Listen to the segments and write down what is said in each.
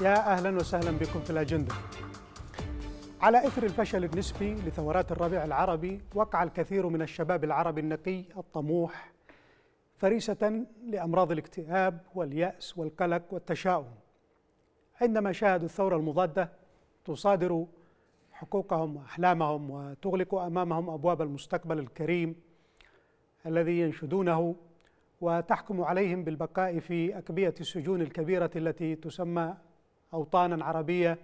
يا أهلا وسهلا بكم في الأجندة على إثر الفشل النسبي لثورات الربيع العربي وقع الكثير من الشباب العربي النقي الطموح فريسة لأمراض الاكتئاب واليأس والقلق والتشاؤم عندما شاهدوا الثورة المضادة تصادر حقوقهم وأحلامهم وتغلق أمامهم أبواب المستقبل الكريم الذي ينشدونه وتحكم عليهم بالبقاء في أكبية السجون الكبيرة التي تسمى أوطانا عربية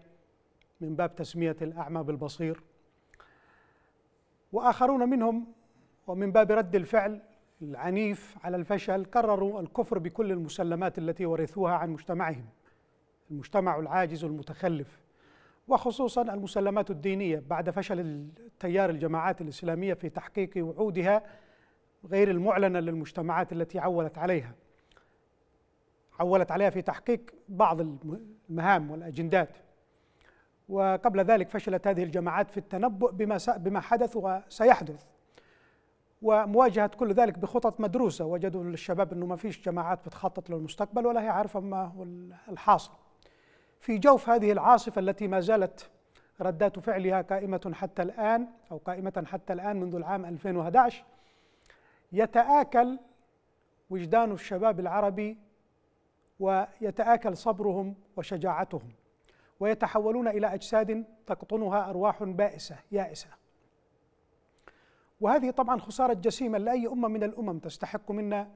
من باب تسمية الأعمى بالبصير وآخرون منهم ومن باب رد الفعل العنيف على الفشل كرروا الكفر بكل المسلمات التي ورثوها عن مجتمعهم المجتمع العاجز المتخلف وخصوصا المسلمات الدينية بعد فشل تيار الجماعات الإسلامية في تحقيق وعودها غير المعلنة للمجتمعات التي عولت عليها عولت عليها في تحقيق بعض المهام والأجندات وقبل ذلك فشلت هذه الجماعات في التنبؤ بما بما حدث وسيحدث ومواجهة كل ذلك بخطط مدروسة وجدوا للشباب أنه ما فيش جماعات بتخطط للمستقبل ولا هي عارفة ما هو الحاصل في جوف هذه العاصفة التي ما زالت ردات فعلها قائمة حتى الآن أو قائمة حتى الآن منذ العام 2011 يتآكل وجدان الشباب العربي ويتآكل صبرهم وشجاعتهم ويتحولون إلى أجساد تقطنها أرواح بائسة يائسة وهذه طبعا خسارة جسيمة لأي أمة من الأمم تستحق منا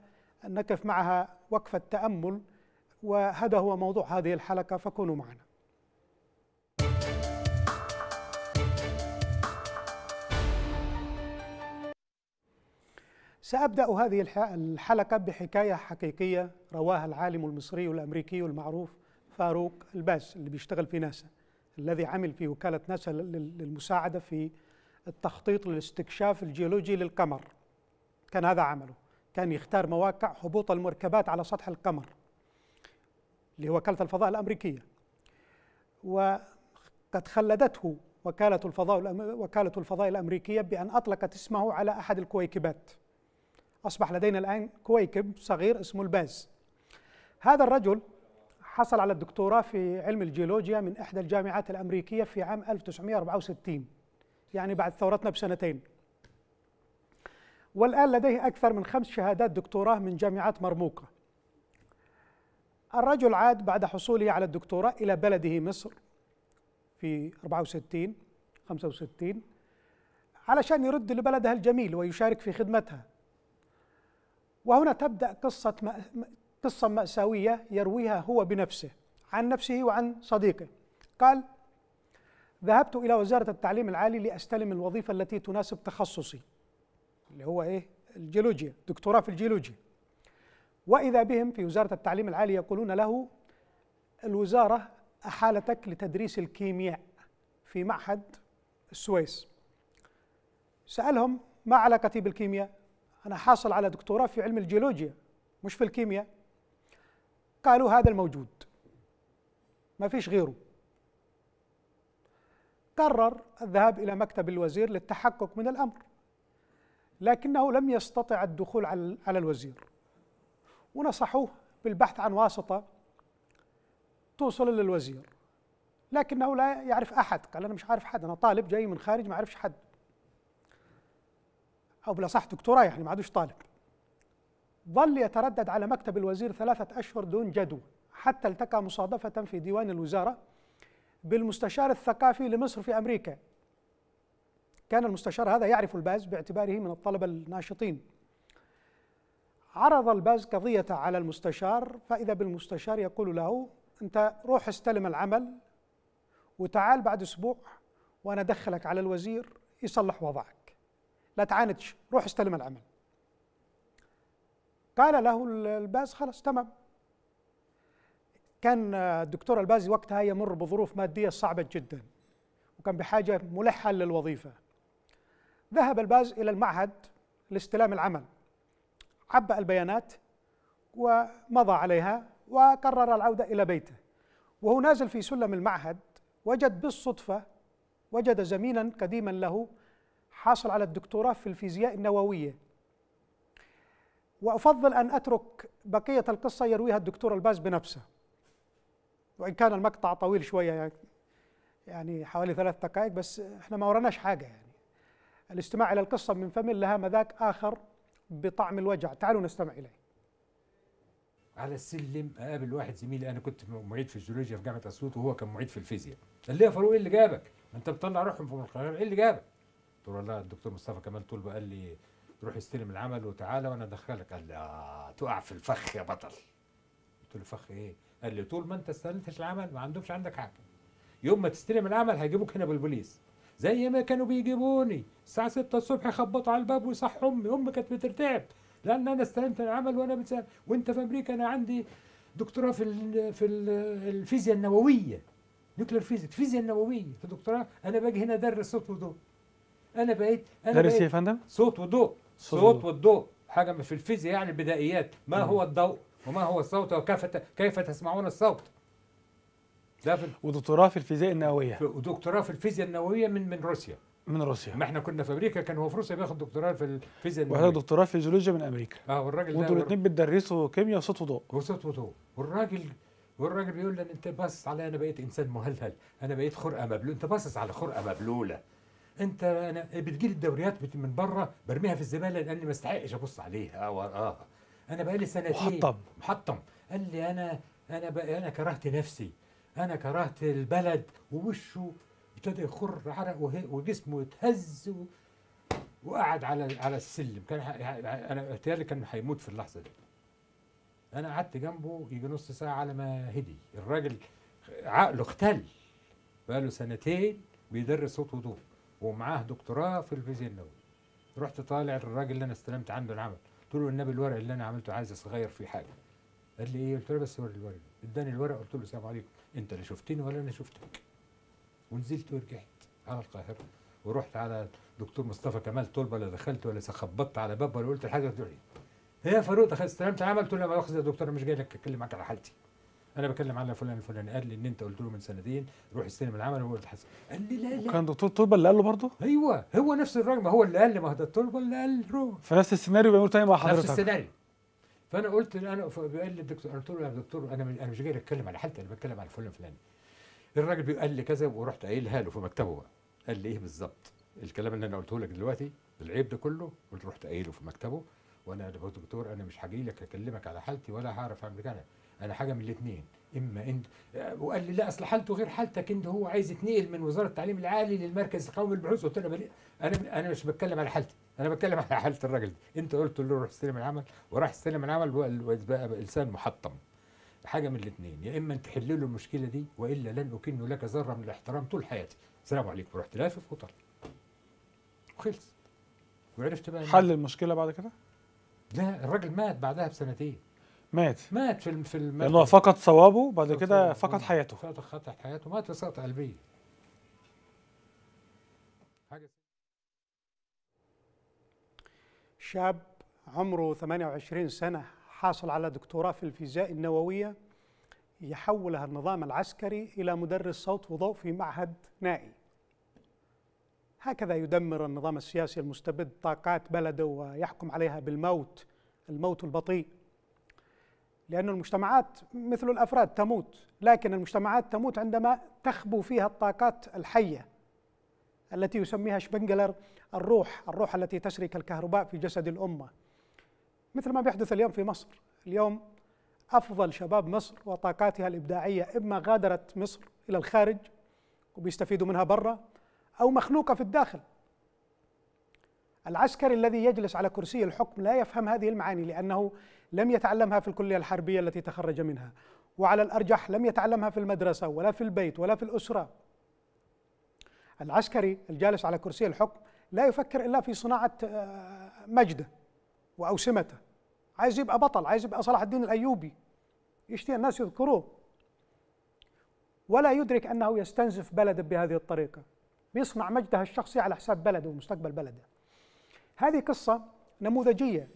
أن نقف معها وقفة تأمل وهذا هو موضوع هذه الحلقة فكونوا معنا سأبدأ هذه الحلقة بحكاية حقيقية رواها العالم المصري الأمريكي المعروف فاروق الباس اللي بيشتغل في ناسا الذي عمل في وكالة ناسا للمساعدة في التخطيط للاستكشاف الجيولوجي للقمر كان هذا عمله كان يختار مواقع هبوط المركبات على سطح القمر اللي وكالة الفضاء الأمريكية وقد خلدته وكالة الفضاء وكالة الفضاء الأمريكية بأن أطلقت اسمه على أحد الكويكبات أصبح لدينا الآن كويكب صغير اسمه الباز هذا الرجل حصل على الدكتوراه في علم الجيولوجيا من إحدى الجامعات الأمريكية في عام 1964 يعني بعد ثورتنا بسنتين والآن لديه أكثر من خمس شهادات دكتوراه من جامعات مرموقة الرجل عاد بعد حصوله على الدكتوراه إلى بلده مصر في 64 65 علشان يرد لبلدها الجميل ويشارك في خدمتها وهنا تبدأ قصة قصة مأساوية يرويها هو بنفسه عن نفسه وعن صديقه قال ذهبت إلى وزارة التعليم العالي لأستلم الوظيفة التي تناسب تخصصي اللي هو إيه الجيولوجيا دكتوراه في الجيولوجيا وإذا بهم في وزارة التعليم العالي يقولون له الوزارة أحالتك لتدريس الكيمياء في معهد السويس سألهم ما علاقتي بالكيمياء أنا حاصل على دكتوراه في علم الجيولوجيا مش في الكيمياء قالوا هذا الموجود ما فيش غيره قرر الذهاب إلى مكتب الوزير للتحقق من الأمر لكنه لم يستطع الدخول على الوزير ونصحوه بالبحث عن واسطة توصل للوزير لكنه لا يعرف أحد قال أنا مش عارف حد أنا طالب جاي من خارج ما أعرفش حد او بالاصح دكتوراه يعني ما عادوش طالب ظل يتردد على مكتب الوزير ثلاثه اشهر دون جدوى حتى التقى مصادفه في ديوان الوزاره بالمستشار الثقافي لمصر في امريكا كان المستشار هذا يعرف الباز باعتباره من الطلبه الناشطين عرض الباز قضيه على المستشار فاذا بالمستشار يقول له انت روح استلم العمل وتعال بعد اسبوع وانا ادخلك على الوزير يصلح وضعك لا تعاندش روح استلم العمل قال له الباز خلاص تمام كان آه، الدكتور البازي وقتها يمر بظروف مادية صعبة جدا وكان بحاجة ملحة للوظيفة ذهب الباز إلى المعهد لاستلام العمل عبأ البيانات ومضى عليها وقرر العودة إلى بيته وهو نازل في سلم المعهد وجد بالصدفة وجد زميلا قديما له حاصل على الدكتوراه في الفيزياء النووية وأفضل أن أترك بقية القصة يرويها الدكتور الباز بنفسه وإن كان المقطع طويل شوية يعني, يعني حوالي ثلاث دقائق بس إحنا ما ورناش حاجة يعني الاستماع إلى القصة من فم لها مذاق آخر بطعم الوجع تعالوا نستمع إليه على السلم اقابل واحد زميلي انا كنت معيد في الجيولوجيا في جامعه اسيوط وهو كان معيد في الفيزياء قال لي يا فاروق ايه اللي جابك؟ انت بتطلع روحهم في القاهره ايه اللي جابك؟ قلت له لا الدكتور مصطفى كمال طول قال لي روح استلم العمل وتعالى وانا ادخلك قال لي آه تقع في الفخ يا بطل قلت له فخ ايه قال لي طول ما انت استلمتش العمل ما عندهمش عندك حاجه يوم ما تستلم العمل هيجيبوك هنا بالبوليس زي ما كانوا بيجيبوني الساعه 6 الصبح يخبطوا على الباب ويصحوا امي امي كانت بترتعب لان انا استلمت العمل وانا بتسأل وانت في امريكا انا عندي دكتوراه في الـ في الـ الفيزياء النوويه نيوكلير فيزيك فيزياء النوويه في دكتوراه انا باجي هنا ادرس صوت وضوء انا بقيت انا درس إيه يا فندم صوت وضوء صوت وضوء حاجه في الفيزياء يعني بدائيات ما هو الضوء وما هو الصوت وكيف كيف تسمعون الصوت ده في ودكتوراه في الفيزياء النوويه ودكتوراه في الفيزياء النوويه من من روسيا من روسيا ما احنا كنا في امريكا كان هو في روسيا بياخد دكتوراه في الفيزياء النوويه وهذا دكتوراه في جيولوجيا من امريكا اه والراجل ده وانتوا الاثنين بتدرسوا كيمياء وصوت وضوء وصوت وضوء والراجل والراجل بيقول لي انت باصص عليا انا بقيت انسان مهلهل انا بقيت خرقه مبلوله انت باصص على خرقه مبلوله انت انا بتجيلي الدوريات من بره برميها في الزباله لاني ما استحقش ابص عليها اه انا بقالي سنتين محطم محطم قال لي انا انا انا كرهت نفسي انا كرهت البلد ووشه ابتدى يخر عرق وجسمه يتهز و... وقعد على على السلم كان ح... انا بتهيألي كان هيموت في اللحظه دي انا قعدت جنبه يجي نص ساعه على ما هدي الراجل عقله اختل بقاله سنتين بيدرس صوت وضوء ومعاه دكتوراه في الفيزياء النووي رحت طالع الراجل اللي انا استلمت عنده العمل قلت له النبي الورق اللي انا عملته عايز اغير فيه حاجه قال لي ايه قلت له بس وري الورق اداني الورق قلت له السلام عليكم انت لا شفتني ولا انا شفتك ونزلت ورجعت على القاهره ورحت على دكتور مصطفى كمال طلبه لا دخلت ولا خبطت على باب ولا قلت الحاجه دي ايه يا فاروق دخلت استلمت العمل قلت له مؤاخذه يا دكتور انا مش جاي لك اتكلم معاك على حالتي انا بكلم على فلان الفلاني قال لي ان انت قلت له من سنتين روح استلم العمل وهو الحسن قال لي لا لا وكان دكتور طلبه اللي قال له برضه ايوه هو نفس الراجل ما هو اللي قال لي ما هو ده تربه اللي قال روح فنفس السيناريو بيقول تاني مع حضرتك نفس السيناريو فانا قلت انا قال لي الدكتور قلت له يا دكتور انا انا مش جاي اتكلم على حالتي انا بتكلم على فلان الفلاني الراجل بيقول لي كذا ورحت قايلها له في مكتبه بقى قال لي ايه بالظبط الكلام اللي انا قلته لك دلوقتي العيب ده كله قلت رحت قايله في مكتبه وانا دكتور انا مش هجي لك اكلمك على حالتي ولا هعرف اعمل كده على حاجه من الاثنين اما انت وقال لي لا اصل حالته غير حالتك انت هو عايز يتنقل من وزاره التعليم العالي للمركز القومي للبحوث قلت له انا انا مش بتكلم على حالتي انا بتكلم على حاله الراجل ده انت قلت له روح استلم العمل وراح استلم العمل بقى انسان محطم حاجه من الاثنين يا اما انت تحل له المشكله دي والا لن اكن لك ذره من الاحترام طول حياتي سلام عليكم ورحت لافف وطلع وخلص وعرفت بقى حل المشكله بعد كده لا الراجل مات بعدها بسنتين مات مات في في المات لانه فقد صوابه بعد كده فقد حياته فقد حياته مات بسقط قلبيه شاب عمره 28 سنة حاصل على دكتوراه في الفيزياء النووية يحولها النظام العسكري إلى مدرس صوت وضوء في معهد نائي هكذا يدمر النظام السياسي المستبد طاقات بلده ويحكم عليها بالموت الموت البطيء لأن المجتمعات مثل الأفراد تموت لكن المجتمعات تموت عندما تخبو فيها الطاقات الحية التي يسميها شبنجلر الروح الروح التي تسري كالكهرباء في جسد الأمة مثل ما بيحدث اليوم في مصر اليوم أفضل شباب مصر وطاقاتها الإبداعية إما غادرت مصر إلى الخارج وبيستفيدوا منها برا أو مخنوقة في الداخل العسكري الذي يجلس على كرسي الحكم لا يفهم هذه المعاني لأنه لم يتعلمها في الكلية الحربية التي تخرج منها وعلى الأرجح لم يتعلمها في المدرسة ولا في البيت ولا في الأسرة العسكري الجالس على كرسي الحكم لا يفكر إلا في صناعة آه، مجده وأوسمته عايز يبقى بطل عايز يبقى صلاح الدين الأيوبي يشتي الناس يذكروه ولا يدرك أنه يستنزف بلده بهذه الطريقة بيصنع مجدها الشخصي على حساب بلده ومستقبل بلده هذه قصة نموذجية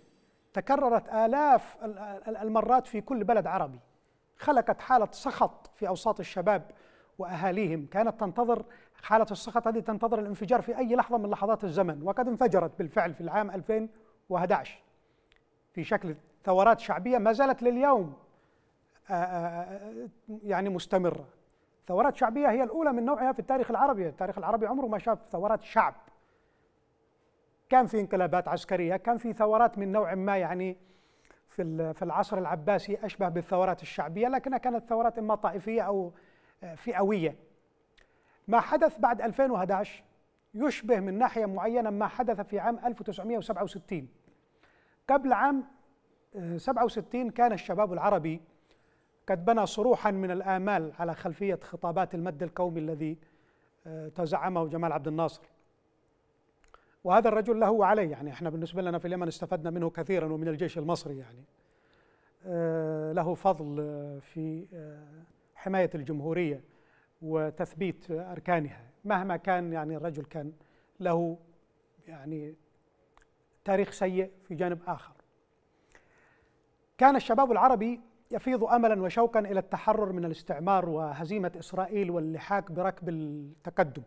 تكررت آلاف المرات في كل بلد عربي خلقت حالة سخط في أوساط الشباب وأهاليهم كانت تنتظر حالة السخط هذه تنتظر الانفجار في أي لحظة من لحظات الزمن وقد انفجرت بالفعل في العام 2011 في شكل ثورات شعبية ما زالت لليوم آه، آه، آه، يعني مستمرة ثورات شعبية هي الأولى من نوعها في التاريخ العربي التاريخ العربي عمره ما شاف ثورات شعب كان في انقلابات عسكرية كان في ثورات من نوع ما يعني في في العصر العباسي أشبه بالثورات الشعبية لكنها كانت ثورات إما طائفية أو آه، فئوية ما حدث بعد 2011 يشبه من ناحية معينة ما حدث في عام 1967 قبل عام 67 آه، كان الشباب العربي قد بنى صروحا من الآمال على خلفية خطابات المد القومي الذي آه، تزعمه جمال عبد الناصر وهذا الرجل له وعليه يعني احنا بالنسبه لنا في اليمن استفدنا منه كثيرا ومن الجيش المصري يعني آه، له فضل آه، في آه، حمايه الجمهوريه وتثبيت اركانها مهما كان يعني الرجل كان له يعني تاريخ سيء في جانب اخر كان الشباب العربي يفيض املا وشوقا الى التحرر من الاستعمار وهزيمه اسرائيل واللحاق بركب التقدم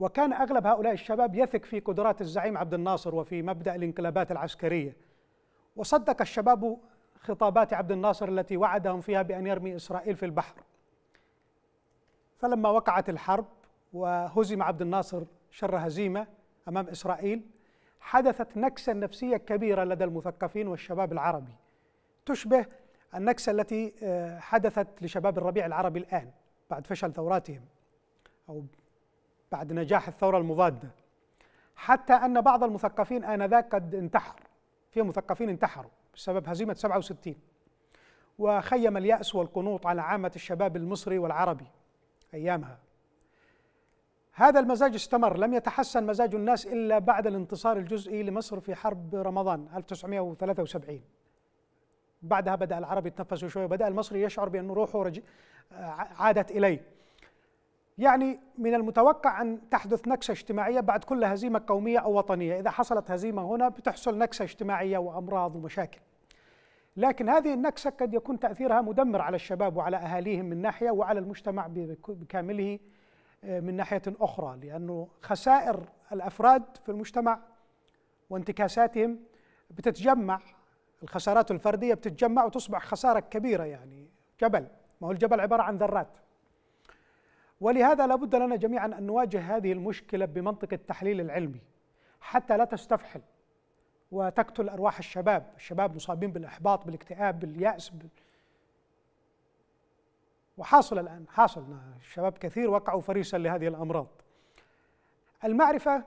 وكان أغلب هؤلاء الشباب يثق في قدرات الزعيم عبد الناصر وفي مبدأ الانقلابات العسكرية وصدق الشباب خطابات عبد الناصر التي وعدهم فيها بأن يرمي إسرائيل في البحر فلما وقعت الحرب وهزم عبد الناصر شر هزيمة أمام إسرائيل حدثت نكسة نفسية كبيرة لدى المثقفين والشباب العربي تشبه النكسة التي آه، حدثت لشباب الربيع العربي الآن بعد فشل ثوراتهم أو بعد نجاح الثورة المضادة حتى أن بعض المثقفين آنذاك قد انتحر في مثقفين انتحروا بسبب هزيمة 67 وخيم اليأس والقنوط على عامة الشباب المصري والعربي أيامها هذا المزاج استمر لم يتحسن مزاج الناس إلا بعد الانتصار الجزئي لمصر في حرب رمضان 1973 بعدها بدأ العرب يتنفسوا شوية بدأ المصري يشعر بأن روحه عادت إليه يعني من المتوقع أن تحدث نكسة اجتماعية بعد كل هزيمة قومية أو وطنية إذا حصلت هزيمة هنا بتحصل نكسة اجتماعية وأمراض ومشاكل لكن هذه النكسة قد يكون تأثيرها مدمر على الشباب وعلى أهاليهم من ناحية وعلى المجتمع بكامله آه، من ناحية أخرى لأنه خسائر الأفراد في المجتمع وانتكاساتهم بتتجمع الخسارات الفردية بتتجمع وتصبح خسارة كبيرة يعني جبل ما هو الجبل عبارة عن ذرات ولهذا لابد لنا جميعا أن نواجه هذه المشكلة بمنطق التحليل العلمي حتى لا تستفحل وتقتل أرواح الشباب الشباب مصابين بالإحباط بالاكتئاب باليأس بال... وحاصل الآن حاصل الشباب كثير وقعوا فريسا لهذه الأمراض المعرفة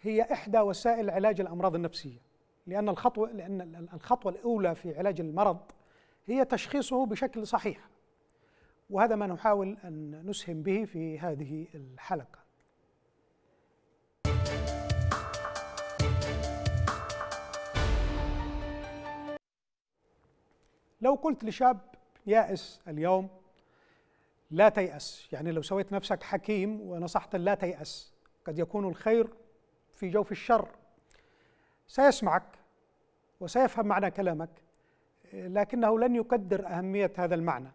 هي إحدى وسائل علاج الأمراض النفسية لأن الخطوة لأن الخطوة الأولى في علاج المرض هي تشخيصه بشكل صحيح وهذا ما نحاول أن نسهم به في هذه الحلقة لو قلت لشاب يائس اليوم لا تيأس يعني لو سويت نفسك حكيم ونصحت لا تيأس قد يكون الخير في جوف الشر سيسمعك وسيفهم معنى كلامك لكنه لن يقدر أهمية هذا المعنى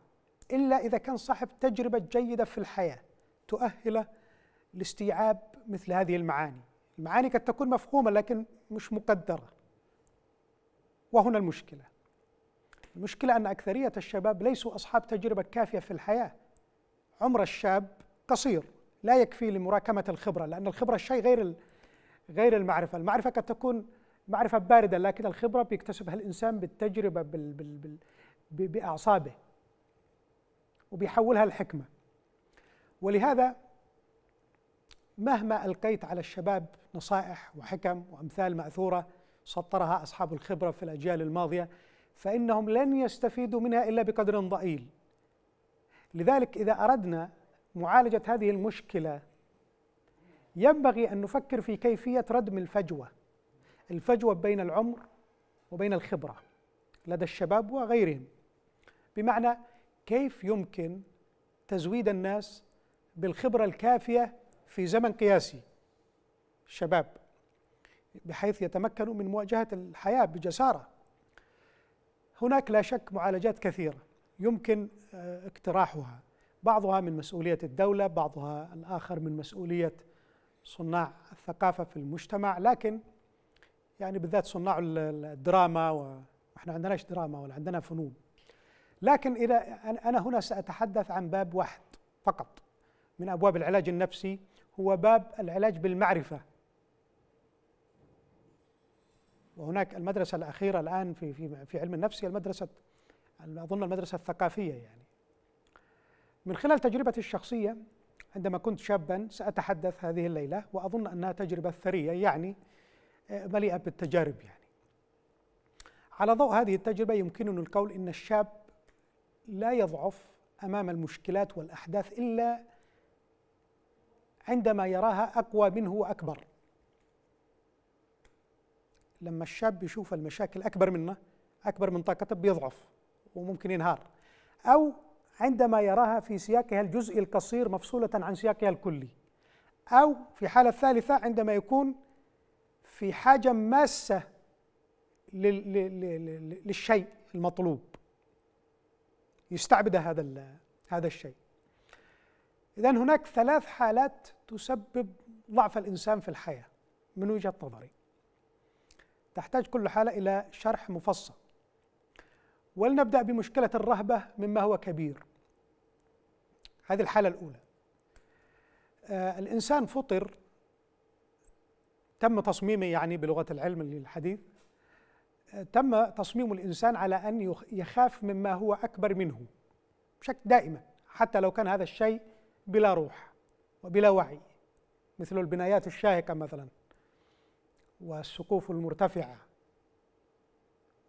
إلا إذا كان صاحب تجربة جيدة في الحياة تؤهله لاستيعاب مثل هذه المعاني المعاني قد تكون مفهومة لكن مش مقدرة وهنا المشكلة المشكلة أن أكثرية الشباب ليسوا أصحاب تجربة كافية في الحياة عمر الشاب قصير لا يكفي لمراكمة الخبرة لأن الخبرة شيء غير غير المعرفة المعرفة قد تكون معرفة باردة لكن الخبرة بيكتسبها الإنسان بالتجربة بال بال بال بأعصابه وبيحولها لحكمه ولهذا مهما القيت على الشباب نصائح وحكم وامثال ماثوره سطرها اصحاب الخبره في الاجيال الماضيه فانهم لن يستفيدوا منها الا بقدر ضئيل لذلك اذا اردنا معالجه هذه المشكله ينبغي ان نفكر في كيفيه ردم الفجوه الفجوه بين العمر وبين الخبره لدى الشباب وغيرهم بمعنى كيف يمكن تزويد الناس بالخبرة الكافية في زمن قياسي الشباب بحيث يتمكنوا من مواجهة الحياة بجسارة هناك لا شك معالجات كثيرة يمكن آه، اقتراحها بعضها من مسؤولية الدولة بعضها الآخر من مسؤولية صناع الثقافة في المجتمع لكن يعني بالذات صناع الدراما ونحن عندناش دراما ولا عندنا فنون لكن إذا أنا هنا سأتحدث عن باب واحد فقط من أبواب العلاج النفسي هو باب العلاج بالمعرفة وهناك المدرسة الأخيرة الآن في في في علم النفس هي المدرسة أظن المدرسة الثقافية يعني من خلال تجربتي الشخصية عندما كنت شابا سأتحدث هذه الليلة وأظن أنها تجربة ثرية يعني آه، مليئة بالتجارب يعني على ضوء هذه التجربة يمكنني القول إن الشاب لا يضعف امام المشكلات والاحداث الا عندما يراها اقوى منه واكبر لما الشاب يشوف المشاكل اكبر منه اكبر من طاقته بيضعف وممكن ينهار او عندما يراها في سياقها الجزئي القصير مفصوله عن سياقها الكلي او في حاله ثالثه عندما يكون في حاجه ماسه للشيء المطلوب يستعبد هذا هذا الشيء إذا هناك ثلاث حالات تسبب ضعف الإنسان في الحياة من وجهة نظري تحتاج كل حالة إلى شرح مفصل ولنبدأ بمشكلة الرهبة مما هو كبير هذه الحالة الأولى آه الإنسان فطر تم تصميمه يعني بلغة العلم الحديث تم تصميم الانسان على ان يخاف مما هو اكبر منه بشكل دائما حتى لو كان هذا الشيء بلا روح وبلا وعي مثل البنايات الشاهقه مثلا والسقوف المرتفعه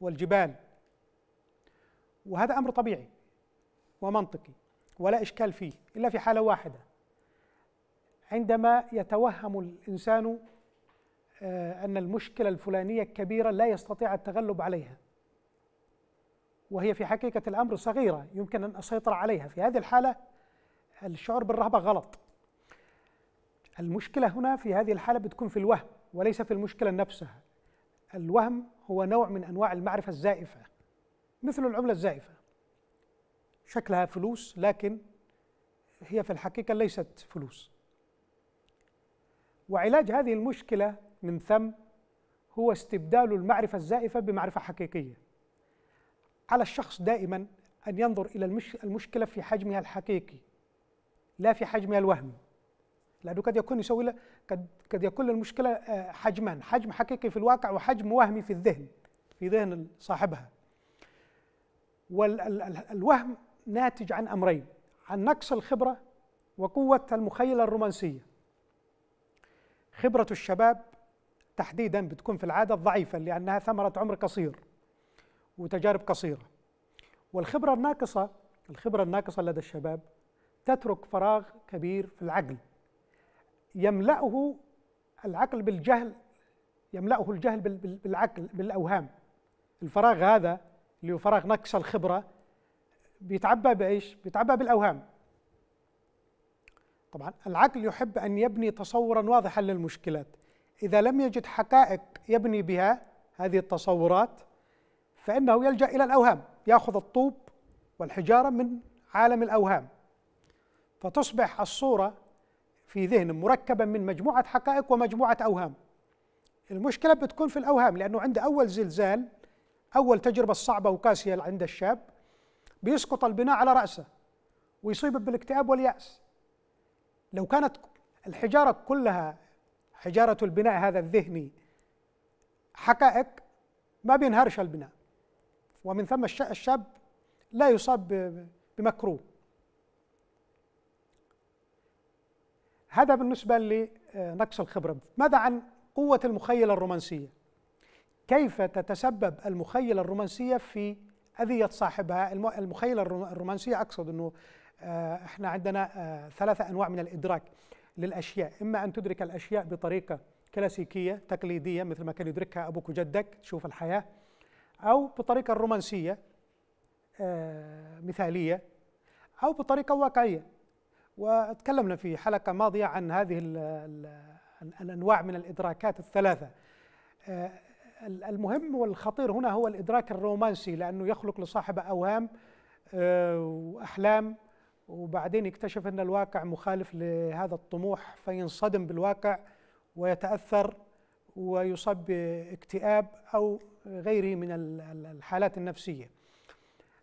والجبال وهذا امر طبيعي ومنطقي ولا اشكال فيه الا في حاله واحده عندما يتوهم الانسان آه، أن المشكلة الفلانية الكبيرة لا يستطيع التغلب عليها وهي في حقيقة الأمر صغيرة يمكن أن أسيطر عليها في هذه الحالة الشعور بالرهبة غلط المشكلة هنا في هذه الحالة بتكون في الوهم وليس في المشكلة نفسها الوهم هو نوع من أنواع المعرفة الزائفة مثل العملة الزائفة شكلها فلوس لكن هي في الحقيقة ليست فلوس وعلاج هذه المشكلة من ثم هو استبدال المعرفة الزائفة بمعرفة حقيقية على الشخص دائما أن ينظر إلى المشكلة في حجمها الحقيقي لا في حجمها الوهمي لأنه قد يكون يسوي قد قد يكون المشكلة آه، حجمان حجم حقيقي في الواقع وحجم وهمي في الذهن في ذهن صاحبها والوهم ناتج عن أمرين عن نقص الخبرة وقوة المخيلة الرومانسية خبرة الشباب تحديدا بتكون في العاده ضعيفه لانها ثمره عمر قصير وتجارب قصيره والخبره الناقصه الخبره الناقصه لدى الشباب تترك فراغ كبير في العقل يملأه العقل بالجهل يملأه الجهل بالعقل بالأوهام الفراغ هذا اللي هو فراغ نقص الخبرة بيتعبى بإيش؟ بيتعبى بالأوهام طبعا العقل يحب أن يبني تصورا واضحا للمشكلات إذا لم يجد حقائق يبني بها هذه التصورات فإنه يلجأ إلى الأوهام يأخذ الطوب والحجارة من عالم الأوهام فتصبح الصورة في ذهنه مركبة من مجموعة حقائق ومجموعة أوهام المشكلة بتكون في الأوهام لأنه عند أول زلزال أول تجربة صعبة وقاسية عند الشاب بيسقط البناء على رأسه ويصيب بالاكتئاب واليأس لو كانت الحجارة كلها حجارة البناء هذا الذهني حقائق ما بينهارش البناء ومن ثم الشاب لا يصاب بمكروه هذا بالنسبة لنقص آه، الخبرة ماذا عن قوة المخيلة الرومانسية كيف تتسبب المخيلة الرومانسية في أذية صاحبها المخيلة الرومانسية أقصد أنه آه، احنا عندنا آه، ثلاثة أنواع من الإدراك للأشياء إما أن تدرك الأشياء بطريقة كلاسيكية تقليدية مثل ما كان يدركها أبوك وجدك تشوف الحياة أو بطريقة رومانسية آه مثالية أو بطريقة واقعية وتكلمنا في حلقة ماضية عن هذه الـ الـ الأنواع من الإدراكات الثلاثة آه المهم والخطير هنا هو الإدراك الرومانسي لأنه يخلق لصاحب أوهام آه، وأحلام وبعدين يكتشف أن الواقع مخالف لهذا الطموح فينصدم بالواقع ويتأثر ويصاب باكتئاب أو غيره من الحالات النفسية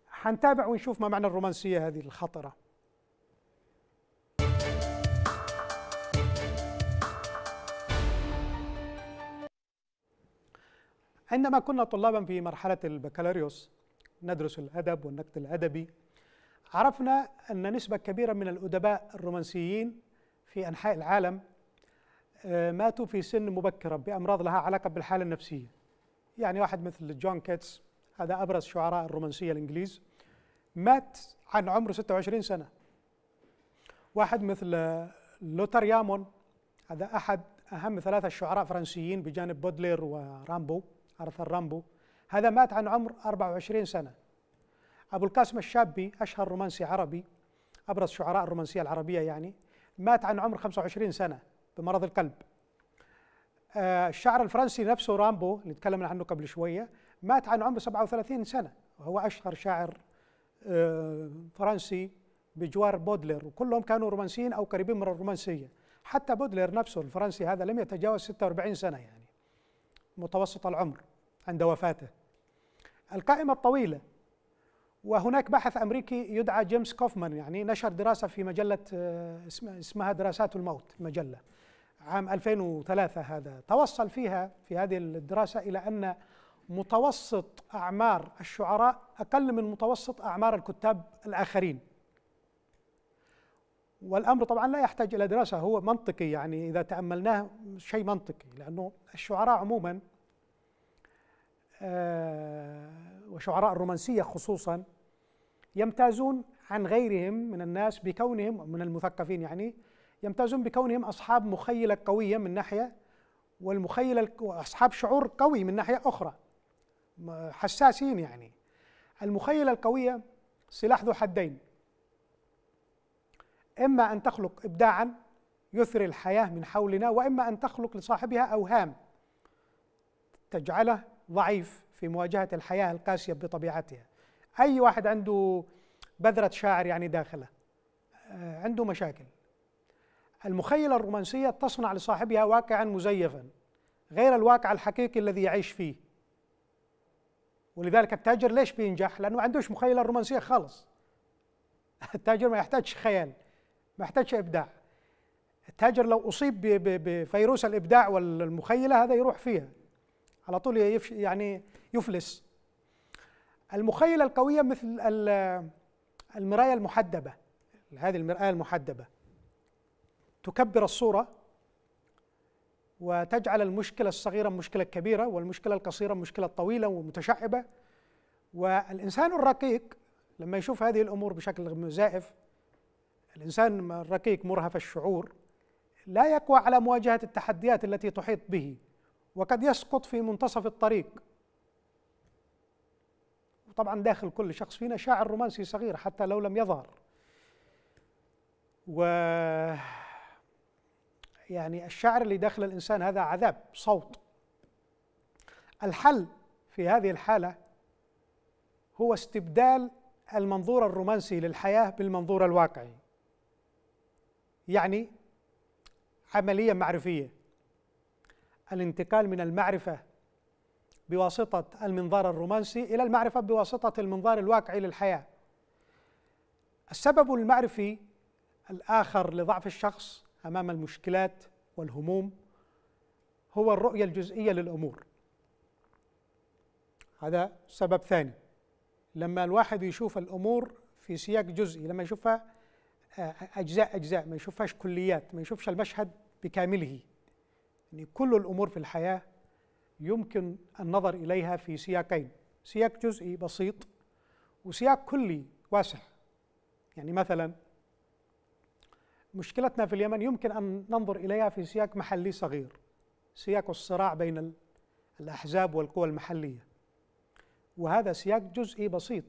حنتابع ونشوف ما معنى الرومانسية هذه الخطرة عندما كنا طلابا في مرحلة البكالوريوس ندرس الأدب والنقد الأدبي عرفنا أن نسبة كبيرة من الأدباء الرومانسيين في أنحاء العالم آه، ماتوا في سن مبكرة بأمراض لها علاقة بالحالة النفسية يعني واحد مثل جون كيتس هذا أبرز شعراء الرومانسية الإنجليز مات عن عمره 26 سنة واحد مثل آه، لوتر يامون هذا أحد أهم ثلاثة شعراء فرنسيين بجانب بودلير ورامبو أرثر رامبو هذا مات عن عمر 24 سنة أبو القاسم الشابي أشهر رومانسي عربي أبرز شعراء الرومانسية العربية يعني مات عن عمر 25 سنة بمرض القلب آه، الشاعر الفرنسي نفسه رامبو اللي تكلمنا عنه قبل شوية مات عن عمر 37 سنة وهو أشهر شاعر آه، فرنسي بجوار بودلر وكلهم كانوا رومانسيين أو قريبين من الرومانسية حتى بودلر نفسه الفرنسي هذا لم يتجاوز 46 سنة يعني متوسط العمر عند وفاته القائمة الطويلة وهناك باحث امريكي يدعى جيمس كوفمان يعني نشر دراسه في مجله آه، اسمها دراسات الموت مجله عام 2003 هذا توصل فيها في هذه الدراسه الى ان متوسط اعمار الشعراء اقل من متوسط اعمار الكتاب الاخرين والامر طبعا لا يحتاج الى دراسه هو منطقي يعني اذا تاملناه شيء منطقي لانه الشعراء عموما آه وشعراء الرومانسية خصوصا يمتازون عن غيرهم من الناس بكونهم من المثقفين يعني يمتازون بكونهم أصحاب مخيلة قوية من ناحية والمخيلة أصحاب شعور قوي من ناحية أخرى حساسين يعني المخيلة القوية سلاح ذو حدين إما أن تخلق إبداعا يثري الحياة من حولنا وإما أن تخلق لصاحبها أوهام تجعله ضعيف في مواجهة الحياة القاسية بطبيعتها أي واحد عنده بذرة شاعر يعني داخله آه، عنده مشاكل المخيلة الرومانسية تصنع لصاحبها واقعا مزيفا غير الواقع الحقيقي الذي يعيش فيه ولذلك التاجر ليش بينجح؟ لأنه ما عندوش مخيلة رومانسية خالص التاجر ما يحتاجش خيال ما يحتاجش إبداع التاجر لو أصيب بفيروس الإبداع والمخيلة هذا يروح فيها على طول يعني يفلس المخيلة القوية مثل المراية المحدبة هذه المرآة المحدبة تكبر الصورة وتجعل المشكلة الصغيرة مشكلة كبيرة والمشكلة القصيرة مشكلة طويلة ومتشعبة والإنسان الرقيق لما يشوف هذه الأمور بشكل زائف الإنسان الرقيق مرهف الشعور لا يقوى على مواجهة التحديات التي تحيط به وقد يسقط في منتصف الطريق وطبعا داخل كل شخص فينا شاعر رومانسي صغير حتى لو لم يظهر و يعني الشعر اللي داخل الانسان هذا عذاب صوت الحل في هذه الحاله هو استبدال المنظور الرومانسي للحياه بالمنظور الواقعي يعني عمليه معرفيه الانتقال من المعرفة بواسطة المنظار الرومانسي إلى المعرفة بواسطة المنظار الواقعي للحياة السبب المعرفي الآخر لضعف الشخص أمام المشكلات والهموم هو الرؤية الجزئية للأمور هذا سبب ثاني لما الواحد يشوف الأمور في سياق جزئي لما يشوفها آه، أجزاء أجزاء ما يشوفهاش كليات ما يشوفش المشهد بكامله ان يعني كل الامور في الحياه يمكن النظر اليها في سياقين سياق جزئي بسيط وسياق كلي واسع يعني مثلا مشكلتنا في اليمن يمكن ان ننظر اليها في سياق محلي صغير سياق الصراع بين الاحزاب والقوى المحليه وهذا سياق جزئي بسيط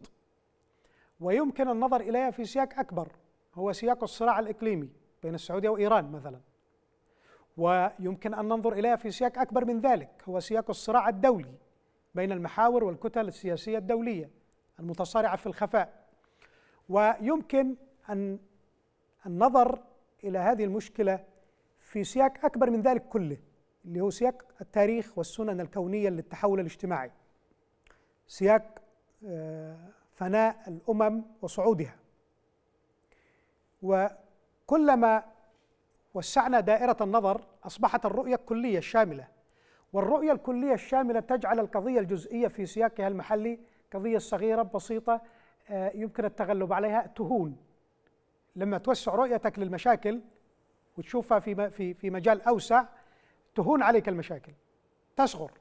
ويمكن النظر اليها في سياق اكبر هو سياق الصراع الاقليمي بين السعوديه وايران مثلا ويمكن أن ننظر إليها في سياق أكبر من ذلك هو سياق الصراع الدولي بين المحاور والكتل السياسية الدولية المتصارعة في الخفاء ويمكن أن النظر إلى هذه المشكلة في سياق أكبر من ذلك كله اللي هو سياق التاريخ والسنن الكونية للتحول الاجتماعي سياق آه، فناء الأمم وصعودها وكلما وسعنا دائرة النظر أصبحت الرؤية الكلية الشاملة والرؤية الكلية الشاملة تجعل القضية الجزئية في سياقها المحلي قضية صغيرة بسيطة آه، يمكن التغلب عليها تهون لما توسع رؤيتك للمشاكل وتشوفها في في في مجال اوسع تهون عليك المشاكل تصغر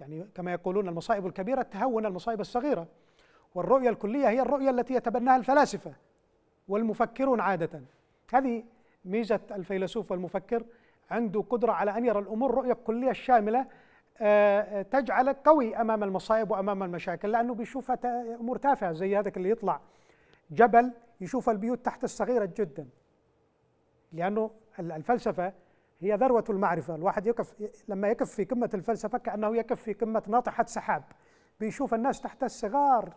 يعني كما يقولون المصائب الكبيره تهون المصائب الصغيره والرؤيه الكليه هي الرؤيه التي يتبناها الفلاسفه والمفكرون عاده هذه ميزه الفيلسوف والمفكر عنده قدرة على أن يرى الأمور رؤية كلية شاملة آه، آه، تجعلك قوي أمام المصائب وأمام المشاكل لأنه بيشوفها أمور تافهة زي هذاك اللي يطلع جبل يشوف البيوت تحت الصغيرة جدا لأنه الفلسفة هي ذروة المعرفة الواحد يقف لما يقف في قمة الفلسفة كأنه يقف في قمة ناطحة سحاب بيشوف الناس تحت الصغار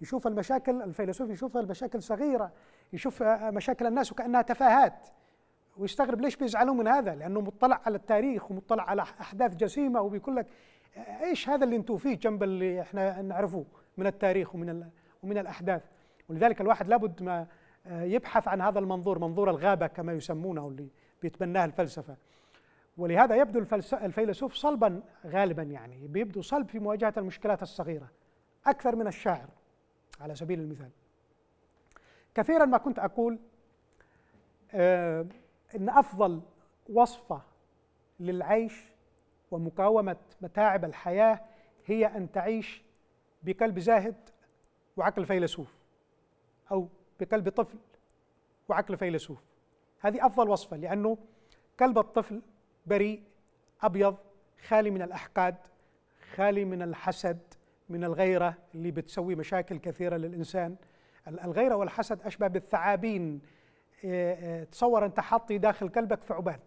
يشوف المشاكل الفيلسوف يشوف المشاكل صغيرة يشوف آه، مشاكل الناس وكأنها تفاهات ويستغرب ليش بيزعلوا من هذا لانه مطلع على التاريخ ومطلع على احداث جسيمه وبيقول لك ايش هذا اللي انتم فيه جنب اللي احنا نعرفه من التاريخ ومن ومن الاحداث ولذلك الواحد لابد ما آه، يبحث عن هذا المنظور منظور الغابه كما يسمونه اللي بيتبناه الفلسفه ولهذا يبدو الفيلسوف صلبا غالبا يعني بيبدو صلب في مواجهه المشكلات الصغيره اكثر من الشاعر على سبيل المثال كثيرا ما كنت اقول آه ان افضل وصفه للعيش ومقاومه متاعب الحياه هي ان تعيش بقلب زاهد وعقل فيلسوف او بقلب طفل وعقل فيلسوف هذه افضل وصفه لانه قلب الطفل بريء ابيض خالي من الاحقاد خالي من الحسد من الغيره اللي بتسوي مشاكل كثيره للانسان الغيره والحسد اشبه بالثعابين تصور انت حاطي داخل كلبك ثعبان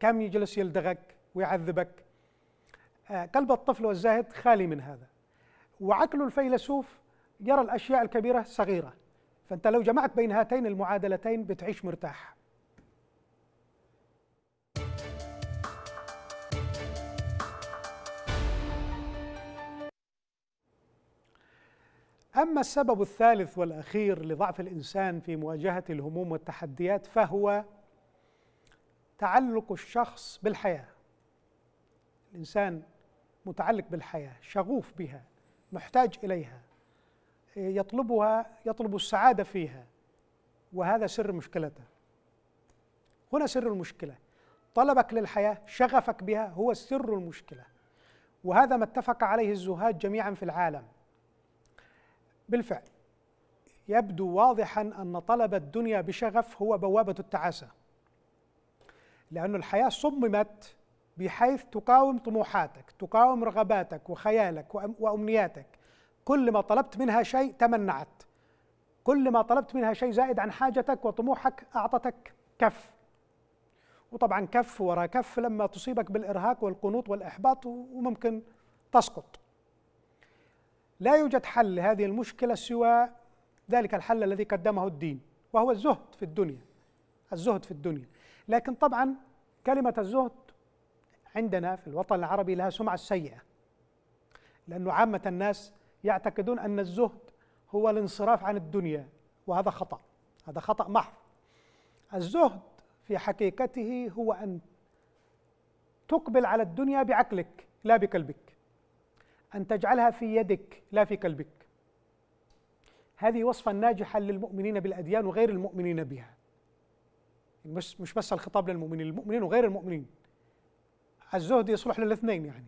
كم يجلس يلدغك ويعذبك كلب آه، الطفل والزاهد خالي من هذا وعقل الفيلسوف يرى الاشياء الكبيره صغيره فانت لو جمعت بين هاتين المعادلتين بتعيش مرتاح أما السبب الثالث والأخير لضعف الإنسان في مواجهة الهموم والتحديات فهو تعلق الشخص بالحياة الإنسان متعلق بالحياة شغوف بها محتاج إليها يطلبها يطلب السعادة فيها وهذا سر مشكلته هنا سر المشكلة طلبك للحياة شغفك بها هو سر المشكلة وهذا ما اتفق عليه الزهاد جميعا في العالم بالفعل يبدو واضحا أن طلب الدنيا بشغف هو بوابة التعاسة لأن الحياة صممت بحيث تقاوم طموحاتك تقاوم رغباتك وخيالك وأمنياتك كل ما طلبت منها شيء تمنعت كل ما طلبت منها شيء زائد عن حاجتك وطموحك أعطتك كف وطبعا كف وراء كف لما تصيبك بالإرهاق والقنوط والإحباط وممكن تسقط لا يوجد حل لهذه المشكلة سوى ذلك الحل الذي قدمه الدين وهو الزهد في الدنيا الزهد في الدنيا لكن طبعا كلمة الزهد عندنا في الوطن العربي لها سمعة سيئة لأن عامة الناس يعتقدون أن الزهد هو الانصراف عن الدنيا وهذا خطأ هذا خطأ محض الزهد في حقيقته هو أن تقبل على الدنيا بعقلك لا بقلبك أن تجعلها في يدك لا في قلبك هذه وصفة ناجحة للمؤمنين بالأديان وغير المؤمنين بها مش مش بس الخطاب للمؤمنين المؤمنين وغير المؤمنين الزهد يصلح للاثنين يعني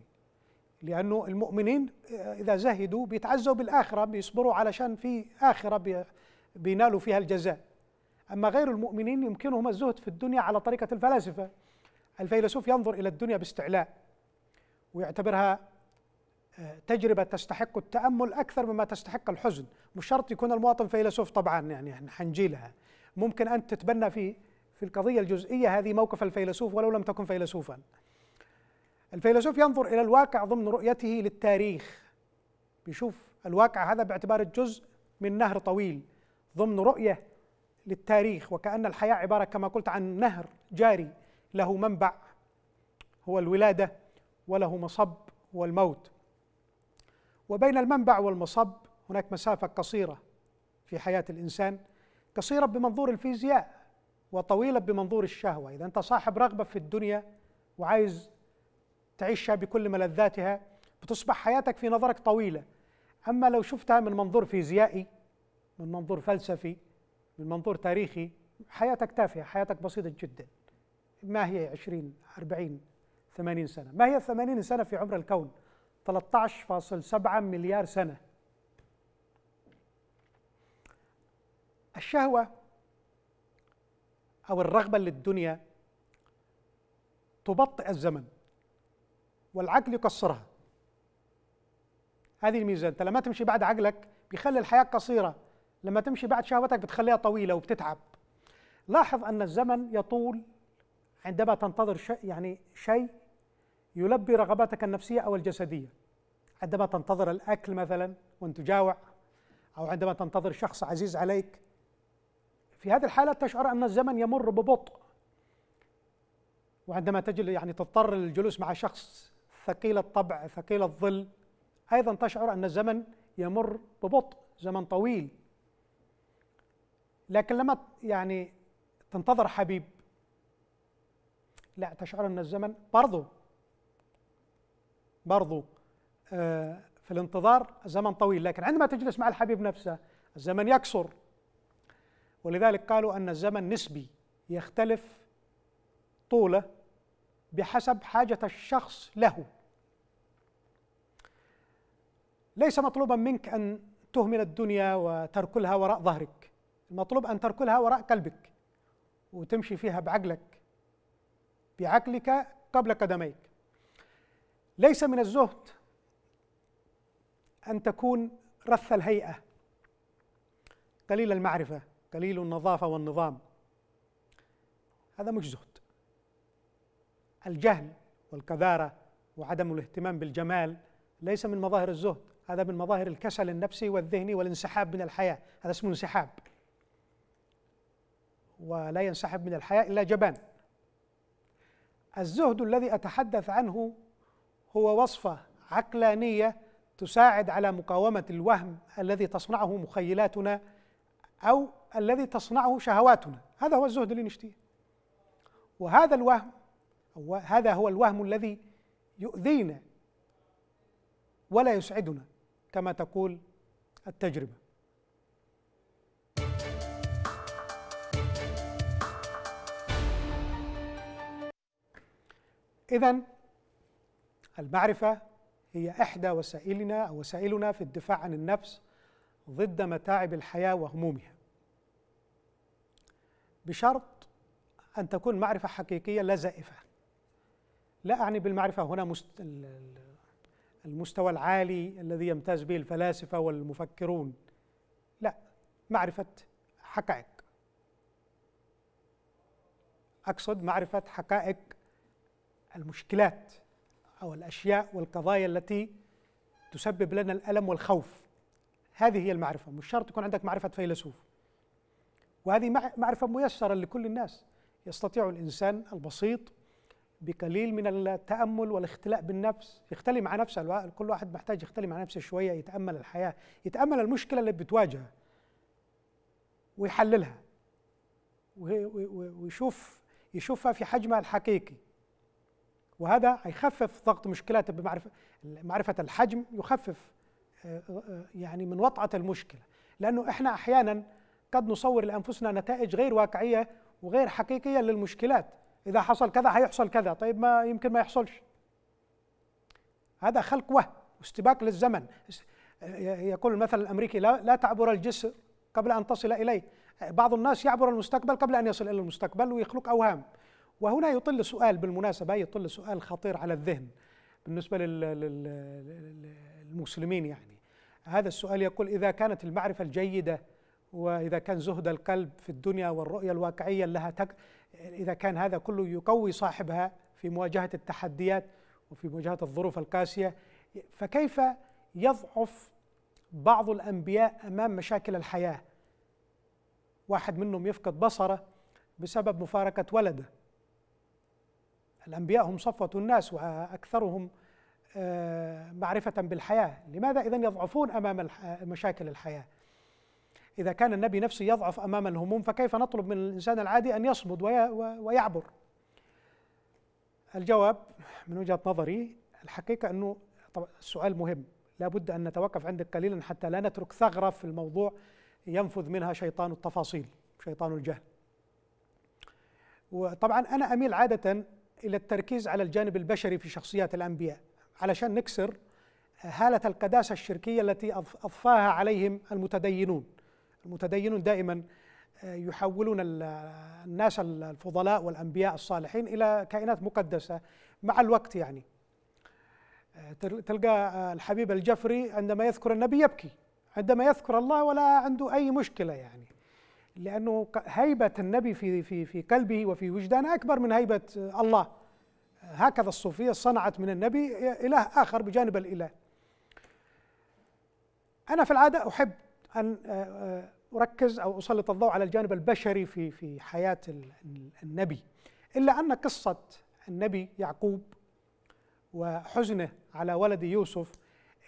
لأنه المؤمنين آه، إذا زهدوا بيتعزوا بالآخرة بيصبروا علشان في آخرة بينالوا فيها الجزاء أما غير المؤمنين يمكنهم الزهد في الدنيا على طريقة الفلاسفة الفيلسوف ينظر إلى الدنيا باستعلاء ويعتبرها تجربة تستحق التأمل أكثر مما تستحق الحزن مش شرط يكون المواطن فيلسوف طبعا يعني احنا حنجيلها ممكن أن تتبنى في في القضية الجزئية هذه موقف الفيلسوف ولو لم تكن فيلسوفا الفيلسوف ينظر إلى الواقع ضمن رؤيته للتاريخ بيشوف الواقع هذا باعتباره جزء من نهر طويل ضمن رؤية للتاريخ وكأن الحياة عبارة كما قلت عن نهر جاري له منبع هو الولادة وله مصب هو الموت وبين المنبع والمصب هناك مسافة قصيرة في حياة الإنسان قصيرة بمنظور الفيزياء وطويلة بمنظور الشهوة إذا أنت صاحب رغبة في الدنيا وعايز تعيشها بكل ملذاتها بتصبح حياتك في نظرك طويلة أما لو شفتها من منظور فيزيائي من منظور فلسفي من منظور تاريخي حياتك تافهة حياتك بسيطة جدا ما هي 20 40 80 سنة ما هي 80 سنة في عمر الكون 13.7 مليار سنة الشهوة أو الرغبة للدنيا تبطئ الزمن والعقل يقصرها هذه الميزة أنت لما تمشي بعد عقلك بيخلي الحياة قصيرة لما تمشي بعد شهوتك بتخليها طويلة وبتتعب لاحظ أن الزمن يطول عندما تنتظر شيء يعني شيء يلبي رغباتك النفسية أو الجسدية عندما تنتظر الأكل مثلا وأنت جاوع أو عندما تنتظر شخص عزيز عليك في هذه الحالة تشعر أن الزمن يمر ببطء وعندما تجل يعني تضطر للجلوس مع شخص ثقيل الطبع ثقيل الظل أيضا تشعر أن الزمن يمر ببطء زمن طويل لكن لما يعني تنتظر حبيب لا تشعر أن الزمن برضه برضو آه، في الانتظار الزمن طويل لكن عندما تجلس مع الحبيب نفسه الزمن يقصر ولذلك قالوا أن الزمن نسبي يختلف طوله بحسب حاجة الشخص له ليس مطلوبا منك أن تهمل الدنيا وتركلها وراء ظهرك المطلوب أن تركلها وراء قلبك وتمشي فيها بعقلك بعقلك قبل قدميك ليس من الزهد أن تكون رث الهيئة قليل المعرفة قليل النظافة والنظام هذا مش زهد الجهل والقذاره وعدم الاهتمام بالجمال ليس من مظاهر الزهد هذا من مظاهر الكسل النفسي والذهني والانسحاب من الحياة هذا اسمه انسحاب ولا ينسحب من الحياة إلا جبان الزهد الذي أتحدث عنه هو وصفة عقلانية تساعد على مقاومة الوهم الذي تصنعه مخيلاتنا أو الذي تصنعه شهواتنا هذا هو الزهد اللي نشتيه وهذا الوهم هذا هو الوهم الذي يؤذينا ولا يسعدنا كما تقول التجربه إذا المعرفة هي إحدى وسائلنا أو وسائلنا في الدفاع عن النفس ضد متاعب الحياة وهمومها بشرط أن تكون معرفة حقيقية لا زائفة لا أعني بالمعرفة هنا المستوى العالي الذي يمتاز به الفلاسفة والمفكرون لا معرفة حقائق أقصد معرفة حقائق المشكلات أو الأشياء والقضايا التي تسبب لنا الألم والخوف هذه هي المعرفة مش شرط يكون عندك معرفة فيلسوف وهذه معرفة ميسرة لكل الناس يستطيع الإنسان البسيط بقليل من التأمل والاختلاء بالنفس يختلي مع نفسه كل واحد محتاج يختلي مع نفسه شوية يتأمل الحياة يتأمل المشكلة اللي بتواجهه ويحللها ويشوف يشوفها في حجمها الحقيقي وهذا هيخفف ضغط مشكلة بمعرفة معرفة الحجم يخفف آه، آه، يعني من وطأة المشكلة لأنه إحنا أحيانا قد نصور لأنفسنا نتائج غير واقعية وغير حقيقية للمشكلات إذا حصل كذا هيحصل كذا طيب ما يمكن ما يحصلش هذا خلق وهم واستباق للزمن آه، يقول المثل الأمريكي لا تعبر الجسر قبل أن تصل إليه بعض الناس يعبر المستقبل قبل أن يصل إلى المستقبل ويخلق أوهام وهنا يطل سؤال بالمناسبة يطل سؤال خطير على الذهن بالنسبة للمسلمين يعني هذا السؤال يقول إذا كانت المعرفة الجيدة وإذا كان زهد القلب في الدنيا والرؤية الواقعية لها تك إذا كان هذا كله يقوي صاحبها في مواجهة التحديات وفي مواجهة الظروف القاسية فكيف يضعف بعض الأنبياء أمام مشاكل الحياة واحد منهم يفقد بصره بسبب مفارقة ولده الأنبياء هم صفوة الناس وأكثرهم آه، معرفة بالحياة لماذا إذا يضعفون أمام مشاكل الحياة إذا كان النبي نفسه يضعف أمام الهموم فكيف نطلب من الإنسان العادي أن يصمد ويعبر الجواب من وجهة نظري الحقيقة أنه طبعا السؤال مهم لابد أن نتوقف عندك قليلا حتى لا نترك ثغرة في الموضوع ينفذ منها شيطان التفاصيل شيطان الجهل وطبعا أنا أميل عادة الى التركيز على الجانب البشري في شخصيات الانبياء علشان نكسر آه، هاله القداسه الشركيه التي اضفاها عليهم المتدينون. المتدينون دائما آه، يحولون الناس الفضلاء والانبياء الصالحين الى كائنات مقدسه مع الوقت يعني. آه، تلقى الحبيب الجفري عندما يذكر النبي يبكي، عندما يذكر الله ولا عنده اي مشكله يعني. لانه هيبه النبي في في في قلبه وفي وجدانه اكبر من هيبه الله هكذا الصوفيه صنعت من النبي اله اخر بجانب الاله انا في العاده احب ان آه، آه، اركز او اسلط الضوء على الجانب البشري في في حياه النبي الا ان قصه النبي يعقوب وحزنه على ولد يوسف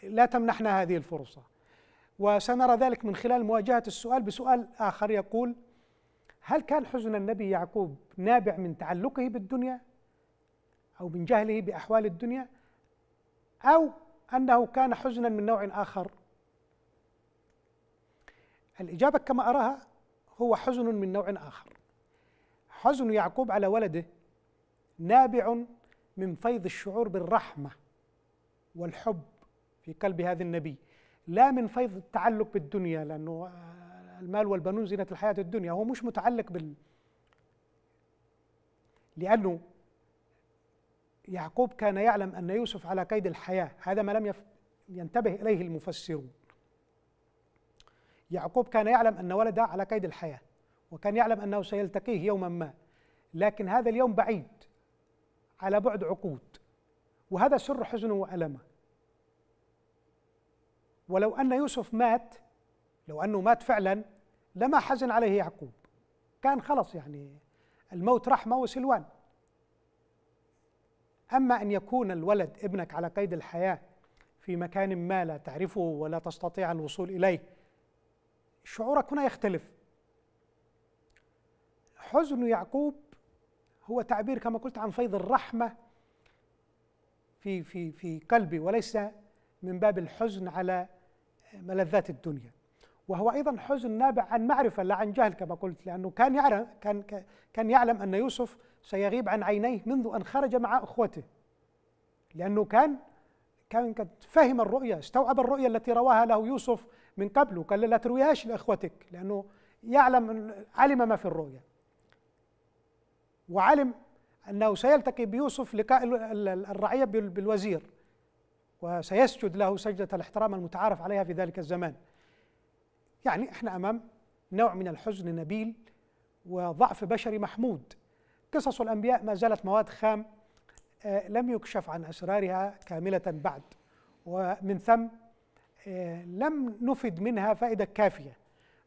لا تمنحنا هذه الفرصه وسنرى ذلك من خلال مواجهة السؤال بسؤال آخر يقول هل كان حزن النبي يعقوب نابع من تعلقه بالدنيا أو من جهله بأحوال الدنيا أو أنه كان حزنا من نوع آخر الإجابة كما أراها هو حزن من نوع آخر حزن يعقوب على ولده نابع من فيض الشعور بالرحمة والحب في قلب هذا النبي لا من فيض التعلق بالدنيا لأنه المال والبنون زينة الحياة الدنيا هو مش متعلق بال لأنه يعقوب كان يعلم أن يوسف على قيد الحياة هذا ما لم يف... ينتبه إليه المفسرون يعقوب كان يعلم أن ولده على قيد الحياة وكان يعلم أنه سيلتقيه يوما ما لكن هذا اليوم بعيد على بعد عقود وهذا سر حزنه وألمه ولو أن يوسف مات لو أنه مات فعلا لما حزن عليه يعقوب كان خلص يعني الموت رحمة وسلوان أما أن يكون الولد ابنك على قيد الحياة في مكان ما لا تعرفه ولا تستطيع الوصول إليه شعورك هنا يختلف حزن يعقوب هو تعبير كما قلت عن فيض الرحمة في في في قلبي وليس من باب الحزن على ملذات الدنيا وهو ايضا حزن نابع عن معرفه لا عن جهل كما قلت لانه كان يعلم كان كان يعلم ان يوسف سيغيب عن عينيه منذ ان خرج مع اخوته لانه كان كان قد فهم الرؤيا استوعب الرؤيا التي رواها له يوسف من قبل وقال لا ترويهاش لاخوتك لانه يعلم علم ما في الرؤيا وعلم انه سيلتقي بيوسف لقاء الرعيه بالوزير وسيسجد له سجدة الاحترام المتعارف عليها في ذلك الزمان يعني احنا أمام نوع من الحزن النبيل وضعف بشري محمود قصص الأنبياء ما زالت مواد خام آه، لم يكشف عن أسرارها كاملة بعد ومن ثم آه، لم نفد منها فائدة كافية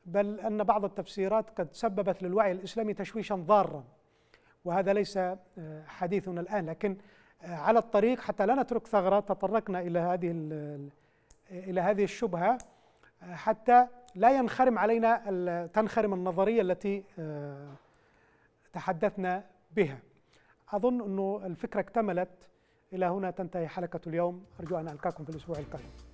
بل أن بعض التفسيرات قد سببت للوعي الإسلامي تشويشا ضارا وهذا ليس آه، حديثنا الآن لكن على الطريق حتى لا نترك ثغرة تطرقنا إلى هذه إلى هذه الشبهة حتى لا ينخرم علينا تنخرم النظرية التي آه، تحدثنا بها أظن أنه الفكرة اكتملت إلى هنا تنتهي حلقة اليوم أرجو أن ألقاكم في الأسبوع القادم